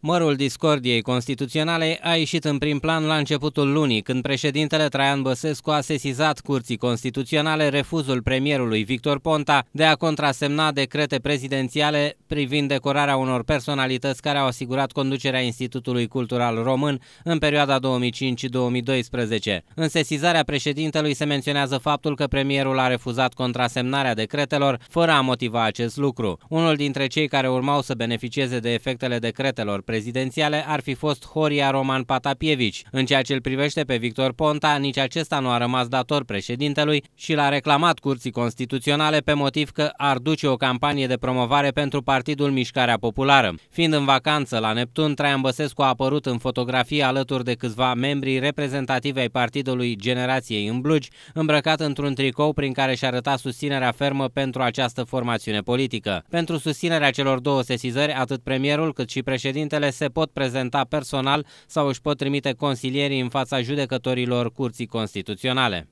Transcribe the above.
Mărul discordiei constituționale a ieșit în prim plan la începutul lunii, când președintele Traian Băsescu a sesizat Curții Constituționale refuzul premierului Victor Ponta de a contrasemna decrete prezidențiale privind decorarea unor personalități care au asigurat conducerea Institutului Cultural Român în perioada 2005-2012. În sesizarea președintelui se menționează faptul că premierul a refuzat contrasemnarea decretelor fără a motiva acest lucru. Unul dintre cei care urmau să beneficieze de efectele decretelor prezidențiale ar fi fost Horia Roman Patapievici. În ceea ce îl privește pe Victor Ponta, nici acesta nu a rămas dator președintelui și l-a reclamat Curții Constituționale pe motiv că ar duce o campanie de promovare pentru Partidul Mișcarea Populară. Fiind în vacanță la Neptun, Traian Băsescu a apărut în fotografie alături de câțiva membri reprezentativi ai Partidului Generației în Blugi, îmbrăcat într-un tricou prin care și arătat susținerea fermă pentru această formațiune politică. Pentru susținerea celor două sesizări, atât premierul cât și președintele Președintele se pot prezenta personal sau își pot trimite consilierii în fața judecătorilor Curții Constituționale.